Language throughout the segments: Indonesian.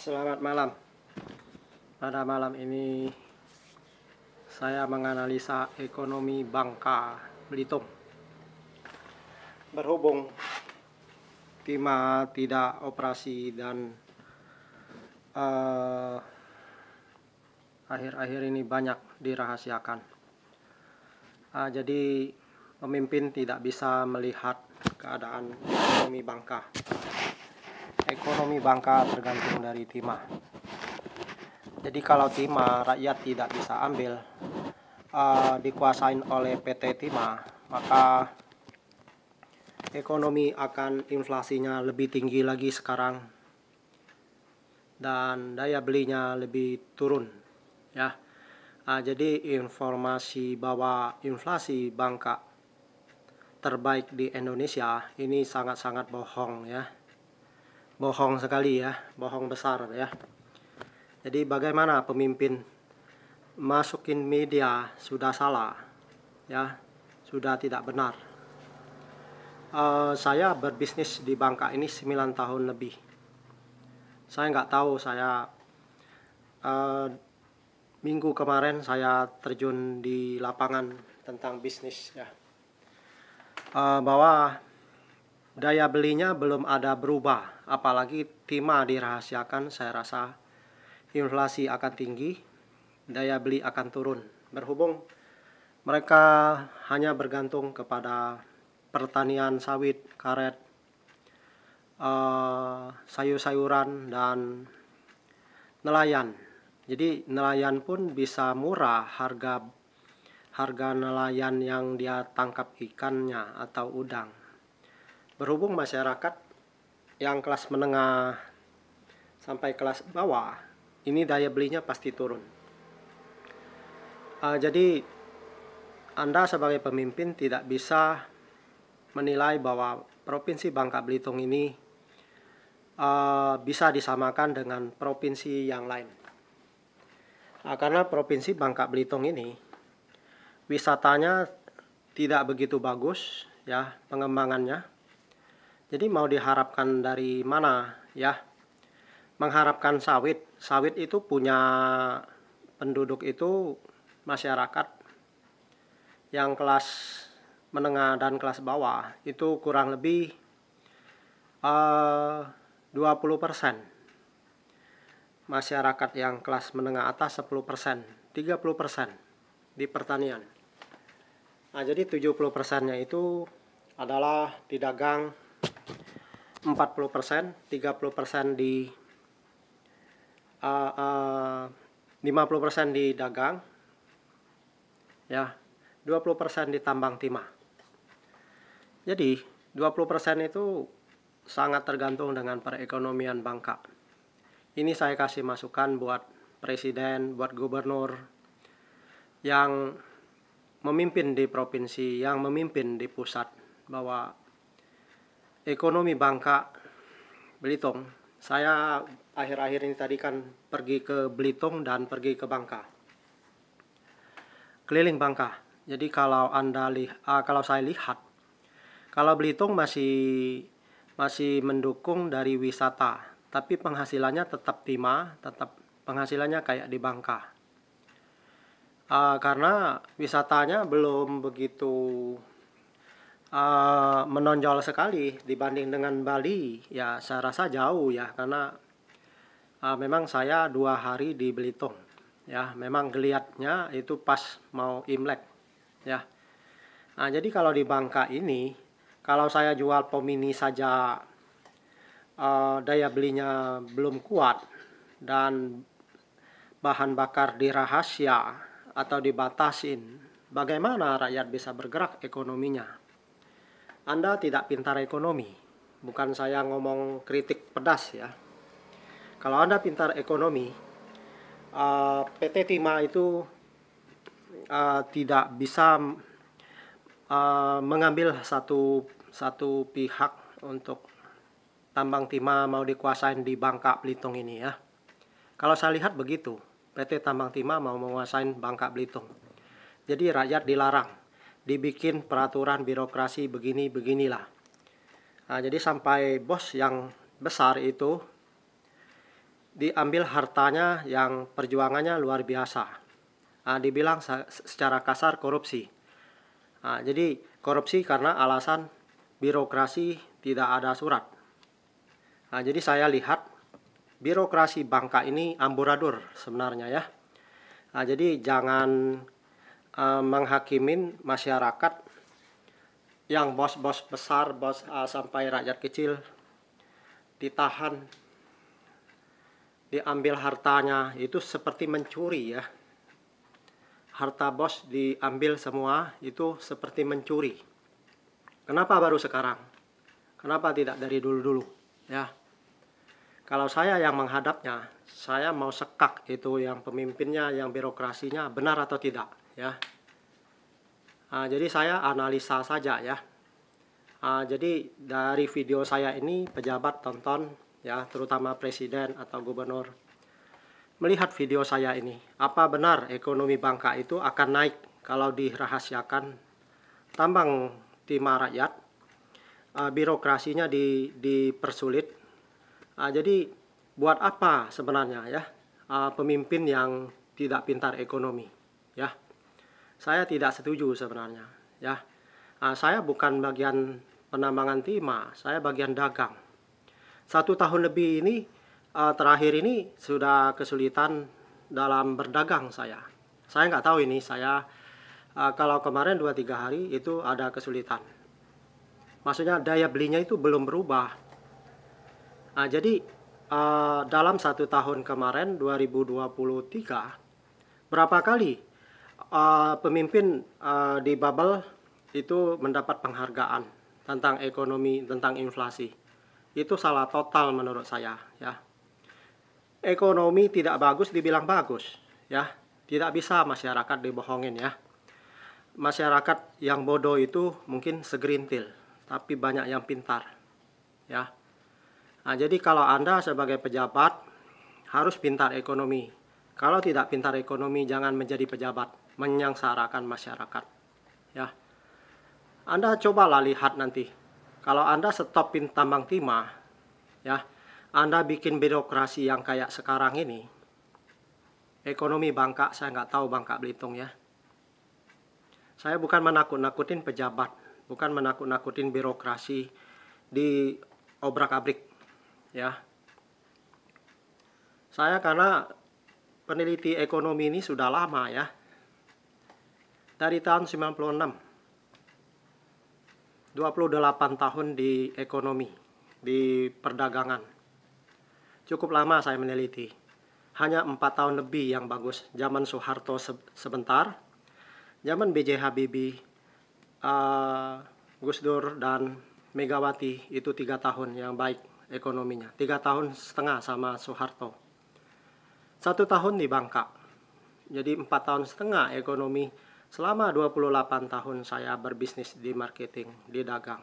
Selamat malam. Pada malam ini saya menganalisa ekonomi Bangka Belitung. Berhubung timah tidak operasi dan eh, akhir-akhir uh, ini banyak dirahasiakan. Uh, jadi pemimpin tidak bisa melihat keadaan ekonomi Bangka ekonomi bangka tergantung dari timah. Jadi kalau timah rakyat tidak bisa ambil uh, dikuasain oleh PT Timah, maka ekonomi akan inflasinya lebih tinggi lagi sekarang dan daya belinya lebih turun ya. Uh, jadi informasi bahwa inflasi bangka terbaik di Indonesia ini sangat-sangat bohong ya bohong sekali ya, bohong besar ya. Jadi bagaimana pemimpin masukin media sudah salah ya, sudah tidak benar. Uh, saya berbisnis di Bangka ini 9 tahun lebih. Saya nggak tahu saya uh, minggu kemarin saya terjun di lapangan tentang bisnis ya. Uh, bahwa daya belinya belum ada berubah, apalagi timah dirahasiakan saya rasa inflasi akan tinggi, daya beli akan turun. Berhubung mereka hanya bergantung kepada pertanian sawit, karet, uh, sayur-sayuran dan nelayan. Jadi nelayan pun bisa murah harga harga nelayan yang dia tangkap ikannya atau udang berhubung masyarakat yang kelas menengah sampai kelas bawah ini daya belinya pasti turun. Uh, jadi Anda sebagai pemimpin tidak bisa menilai bahwa provinsi Bangka Belitung ini uh, bisa disamakan dengan provinsi yang lain. uh, karena provinsi Bangka Belitung ini wisatanya tidak begitu bagus ya pengembangannya jadi mau diharapkan dari mana ya? Mengharapkan sawit. Sawit itu punya penduduk itu masyarakat yang kelas menengah dan kelas bawah itu kurang lebih eh, uh, 20%. Masyarakat yang kelas menengah atas 10%, 30% di pertanian. Nah, jadi 70%-nya itu adalah di dagang 40%, 30% di uh, uh, 50% di dagang. Ya, 20% di tambang timah. Jadi, 20% itu sangat tergantung dengan perekonomian Bangka. Ini saya kasih masukan buat presiden, buat gubernur yang memimpin di provinsi, yang memimpin di pusat bahwa ekonomi Bangka Belitung. Saya akhir-akhir ini tadi kan pergi ke Belitung dan pergi ke Bangka. Keliling Bangka. Jadi kalau Anda lihat uh, kalau saya lihat kalau Belitung masih masih mendukung dari wisata, tapi penghasilannya tetap timah, tetap penghasilannya kayak di Bangka. Uh, karena wisatanya belum begitu Eh, menonjol sekali dibanding dengan Bali ya saya rasa jauh ya karena uh, memang saya dua hari di Belitung ya memang geliatnya itu pas mau Imlek ya nah jadi kalau di Bangka ini kalau saya jual pomini saja uh, daya belinya belum kuat dan bahan bakar dirahasia atau dibatasin bagaimana rakyat bisa bergerak ekonominya anda tidak pintar ekonomi. Bukan saya ngomong kritik pedas ya. Kalau Anda pintar ekonomi, eh, PT Timah itu eh, tidak bisa eh, mengambil satu satu pihak untuk tambang timah mau dikuasain di Bangka Belitung ini ya. Kalau saya lihat begitu, PT Tambang Timah mau menguasain Bangka Belitung. Jadi rakyat dilarang dibikin peraturan birokrasi begini-beginilah. Nah, jadi sampai bos yang besar itu diambil hartanya yang perjuangannya luar biasa. Nah, dibilang secara kasar korupsi. Nah, jadi korupsi karena alasan birokrasi tidak ada surat. Nah, jadi saya lihat birokrasi Bangka ini amburadur sebenarnya ya. Nah, jadi jangan uh, menghakimin masyarakat yang bos-bos besar, bos uh, sampai rakyat kecil ditahan, diambil hartanya, itu seperti mencuri ya. Harta bos diambil semua, itu seperti mencuri. Kenapa baru sekarang? Kenapa tidak dari dulu-dulu? Ya. Kalau saya yang menghadapnya, saya mau sekak itu yang pemimpinnya, yang birokrasinya benar atau tidak ya. Nah, jadi saya analisa saja ya. Nah, jadi dari video saya ini pejabat tonton ya, terutama presiden atau gubernur melihat video saya ini. Apa benar ekonomi bangka itu akan naik kalau dirahasiakan tambang timah rakyat? Uh, birokrasinya di, dipersulit. Uh, jadi buat apa sebenarnya ya uh, pemimpin yang tidak pintar ekonomi? saya tidak setuju sebenarnya ya nah, saya bukan bagian penambangan timah saya bagian dagang satu tahun lebih ini uh, terakhir ini sudah kesulitan dalam berdagang saya saya nggak tahu ini saya uh, kalau kemarin 2-3 hari itu ada kesulitan maksudnya daya belinya itu belum berubah nah, jadi uh, dalam satu tahun kemarin 2023 berapa kali Eh, pemimpin uh, di bubble itu mendapat penghargaan tentang ekonomi, tentang inflasi. Itu salah total menurut saya, ya. Ekonomi tidak bagus dibilang bagus, ya. Tidak bisa masyarakat dibohongin, ya. Masyarakat yang bodoh itu mungkin segerintil, tapi banyak yang pintar, ya. Nah, jadi kalau Anda sebagai pejabat harus pintar ekonomi. Kalau tidak pintar ekonomi, jangan menjadi pejabat menyengsarakan masyarakat. Ya. Anda cobalah lihat nanti. Kalau Anda stopin tambang timah, ya, Anda bikin birokrasi yang kayak sekarang ini, ekonomi bangka, saya nggak tahu bangka Belitung ya. Saya bukan menakut-nakutin pejabat, bukan menakut-nakutin birokrasi di obrak-abrik, ya. Saya karena peneliti ekonomi ini sudah lama ya, dari tahun 96 28 tahun di ekonomi di perdagangan cukup lama saya meneliti hanya empat tahun lebih yang bagus zaman Soeharto sebentar zaman BJ Habibie uh, Gus Dur dan Megawati itu tiga tahun yang baik ekonominya tiga tahun setengah sama Soeharto satu tahun di Bangka jadi empat tahun setengah ekonomi selama 28 tahun saya berbisnis di marketing, di dagang.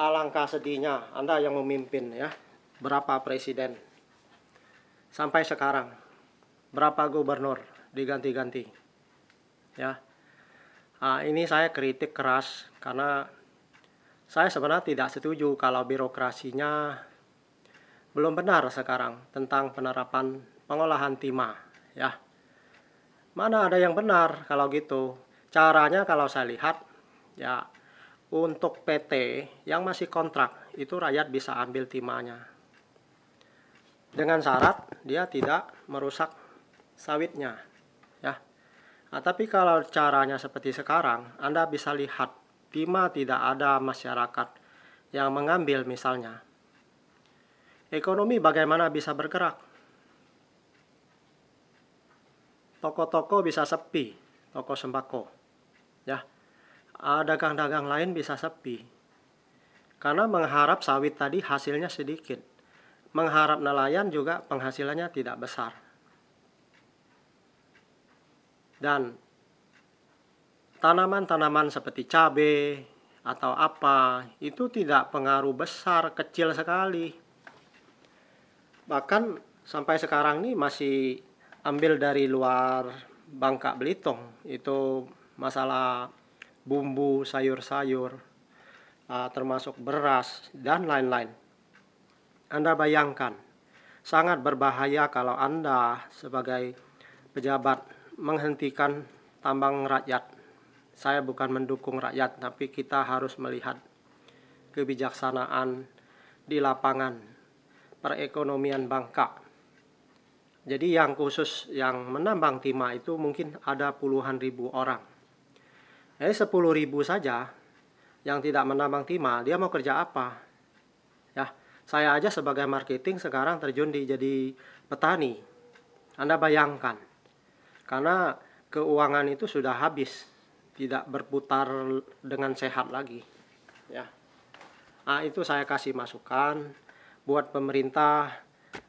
Alangkah sedihnya Anda yang memimpin ya, berapa presiden sampai sekarang, berapa gubernur diganti-ganti. Ya. Nah, ini saya kritik keras karena saya sebenarnya tidak setuju kalau birokrasinya belum benar sekarang tentang penerapan pengolahan timah ya mana ada yang benar kalau gitu. Caranya kalau saya lihat ya untuk PT yang masih kontrak itu rakyat bisa ambil timahnya. Dengan syarat dia tidak merusak sawitnya. Ya. Nah, tapi kalau caranya seperti sekarang, Anda bisa lihat timah tidak ada masyarakat yang mengambil misalnya. Ekonomi bagaimana bisa bergerak? toko-toko bisa sepi, toko sembako. Ya. Ah, dagang-dagang lain bisa sepi. Karena mengharap sawit tadi hasilnya sedikit. Mengharap nelayan juga penghasilannya tidak besar. Dan tanaman-tanaman seperti cabai atau apa itu tidak pengaruh besar, kecil sekali. Bahkan sampai sekarang ini masih ambil dari luar Bangka Belitung itu masalah bumbu sayur-sayur uh, termasuk beras dan lain-lain Anda bayangkan sangat berbahaya kalau Anda sebagai pejabat menghentikan tambang rakyat saya bukan mendukung rakyat tapi kita harus melihat kebijaksanaan di lapangan perekonomian Bangka jadi yang khusus yang menambang timah itu mungkin ada puluhan ribu orang. Jadi eh, sepuluh ribu saja yang tidak menambang timah, dia mau kerja apa? Ya, saya aja sebagai marketing sekarang terjun di jadi petani. Anda bayangkan, karena keuangan itu sudah habis, tidak berputar dengan sehat lagi. Ya, nah, itu saya kasih masukan buat pemerintah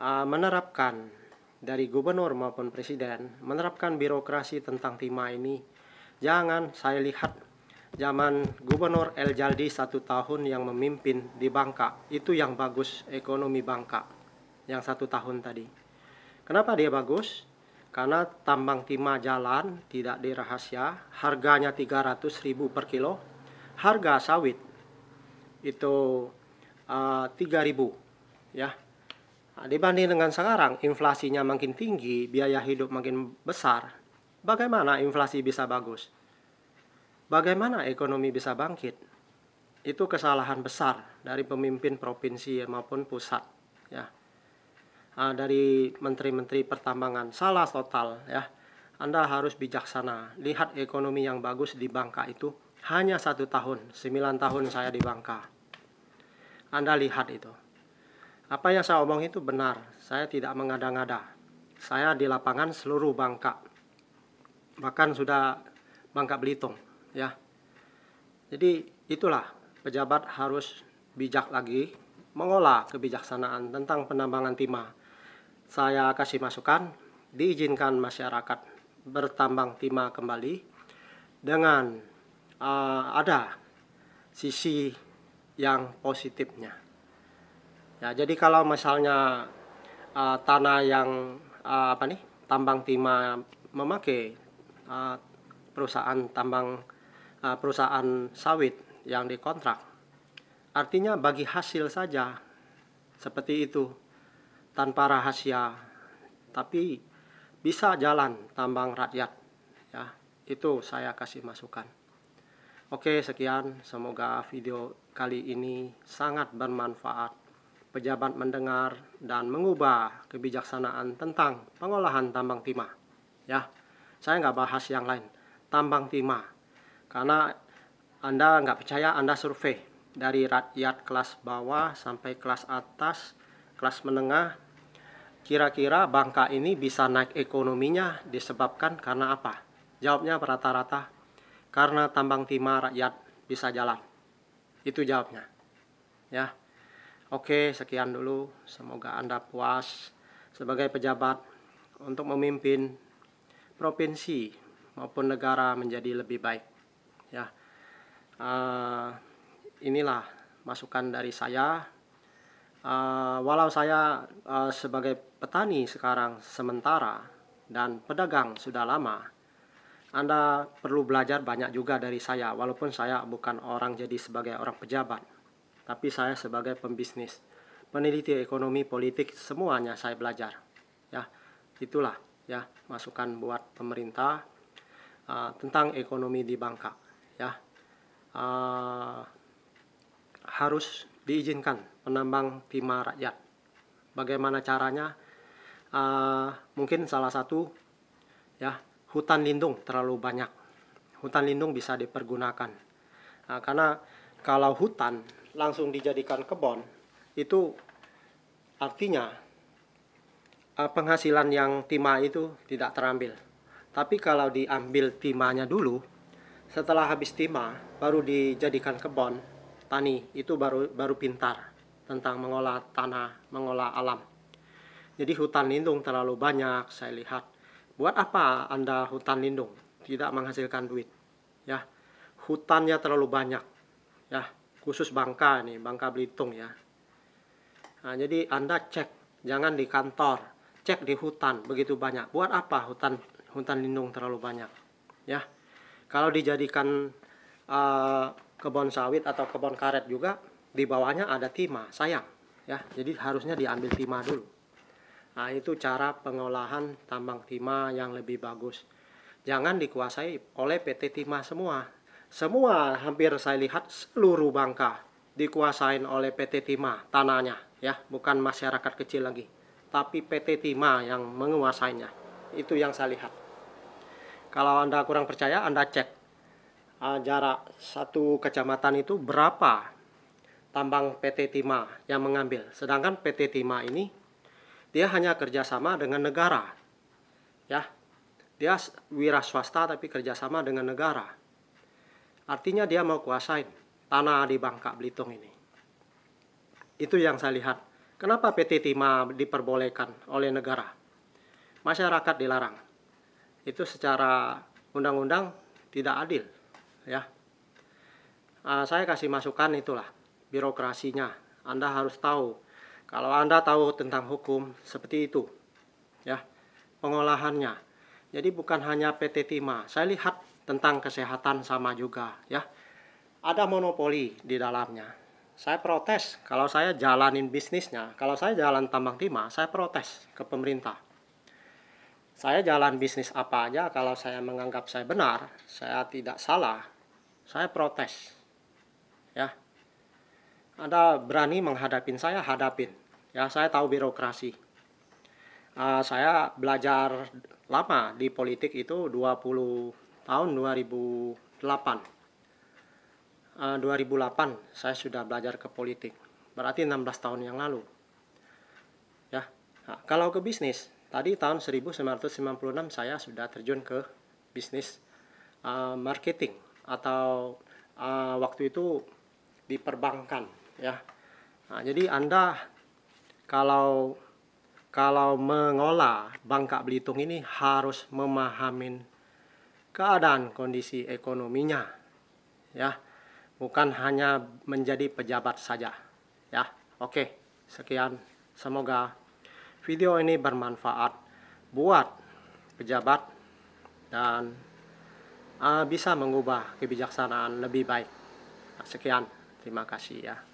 ah, menerapkan dari gubernur maupun presiden menerapkan birokrasi tentang timah ini. Jangan saya lihat zaman gubernur El Jaldi satu tahun yang memimpin di Bangka, itu yang bagus ekonomi Bangka yang satu tahun tadi. Kenapa dia bagus? Karena tambang timah jalan tidak dirahasia, harganya 300 ribu per kilo, harga sawit itu uh, ribu ya Nah, dibanding dengan sekarang, inflasinya makin tinggi, biaya hidup makin besar. Bagaimana inflasi bisa bagus? Bagaimana ekonomi bisa bangkit? Itu kesalahan besar dari pemimpin provinsi maupun pusat, ya. Ah, dari menteri-menteri pertambangan salah total, ya. Anda harus bijaksana. Lihat ekonomi yang bagus di Bangka itu hanya satu tahun, sembilan tahun saya di Bangka. Anda lihat itu. Apa yang saya omong itu benar. Saya tidak mengada-ngada. Saya di lapangan seluruh Bangka. Bahkan sudah Bangka Belitung, ya. Jadi itulah pejabat harus bijak lagi mengolah kebijaksanaan tentang penambangan timah. Saya kasih masukan, diizinkan masyarakat bertambang timah kembali dengan uh, ada sisi yang positifnya. Ya, jadi kalau misalnya uh, tanah yang uh, apa nih tambang timah memakai uh, perusahaan tambang uh, perusahaan sawit yang dikontrak, artinya bagi hasil saja seperti itu tanpa rahasia, tapi bisa jalan tambang rakyat. Ya, itu saya kasih masukan. Oke, sekian. Semoga video kali ini sangat bermanfaat pejabat mendengar dan mengubah kebijaksanaan tentang pengolahan tambang timah. Ya, saya nggak bahas yang lain. Tambang timah. Karena Anda nggak percaya, Anda survei dari rakyat kelas bawah sampai kelas atas, kelas menengah. Kira-kira bangka ini bisa naik ekonominya disebabkan karena apa? Jawabnya rata-rata karena tambang timah rakyat bisa jalan. Itu jawabnya. Ya. Oke, sekian dulu. Semoga Anda puas sebagai pejabat untuk memimpin provinsi maupun negara menjadi lebih baik. Ya, uh, inilah masukan dari saya. Uh, walau saya uh, sebagai petani sekarang sementara dan pedagang sudah lama, Anda perlu belajar banyak juga dari saya, walaupun saya bukan orang jadi sebagai orang pejabat tapi saya sebagai pembisnis, peneliti ekonomi politik semuanya saya belajar. Ya, itulah ya masukan buat pemerintah uh, tentang ekonomi di Bangka. Ya, uh, harus diizinkan penambang timah rakyat. Bagaimana caranya? Uh, mungkin salah satu ya hutan lindung terlalu banyak. Hutan lindung bisa dipergunakan uh, karena kalau hutan langsung dijadikan kebon itu artinya eh, penghasilan yang timah itu tidak terambil. Tapi kalau diambil timahnya dulu, setelah habis timah baru dijadikan kebon tani itu baru baru pintar tentang mengolah tanah, mengolah alam. Jadi hutan lindung terlalu banyak saya lihat. Buat apa Anda hutan lindung? Tidak menghasilkan duit. Ya. Hutannya terlalu banyak. Ya khusus Bangka nih, Bangka Belitung ya. Nah, jadi Anda cek, jangan di kantor, cek di hutan begitu banyak. Buat apa hutan hutan lindung terlalu banyak? Ya. Kalau dijadikan uh, eh, kebun sawit atau kebun karet juga di bawahnya ada timah, sayang ya. Jadi harusnya diambil timah dulu. Nah, itu cara pengolahan tambang timah yang lebih bagus. Jangan dikuasai oleh PT Timah semua semua hampir saya lihat seluruh Bangka dikuasain oleh PT Timah tanahnya ya bukan masyarakat kecil lagi tapi PT Timah yang menguasainya itu yang saya lihat kalau anda kurang percaya anda cek ah, jarak satu kecamatan itu berapa tambang PT Timah yang mengambil sedangkan PT Timah ini dia hanya kerjasama dengan negara ya dia wira swasta tapi kerjasama dengan negara Artinya dia mau kuasain tanah di Bangka Belitung ini. Itu yang saya lihat. Kenapa PT Timah diperbolehkan oleh negara? Masyarakat dilarang. Itu secara undang-undang tidak adil, ya. Uh, saya kasih masukan itulah birokrasinya. Anda harus tahu. Kalau Anda tahu tentang hukum seperti itu, ya, pengolahannya. Jadi bukan hanya PT Timah. Saya lihat tentang kesehatan sama juga ya. Ada monopoli di dalamnya. Saya protes kalau saya jalanin bisnisnya, kalau saya jalan tambang timah, saya protes ke pemerintah. Saya jalan bisnis apa aja kalau saya menganggap saya benar, saya tidak salah, saya protes. Ya. Anda berani menghadapin saya, hadapin. Ya, saya tahu birokrasi. Uh, saya belajar lama di politik itu 20 tahun 2008. Uh, 2008 saya sudah belajar ke politik. Berarti 16 tahun yang lalu. Ya. Nah, kalau ke bisnis, tadi tahun 1996 saya sudah terjun ke bisnis uh, marketing atau uh, waktu itu diperbankan. ya. Nah, jadi Anda kalau kalau mengolah Bangka Belitung ini harus memahamin keadaan kondisi ekonominya ya bukan hanya menjadi pejabat saja ya oke sekian semoga video ini bermanfaat buat pejabat dan uh, bisa mengubah kebijaksanaan lebih baik sekian terima kasih ya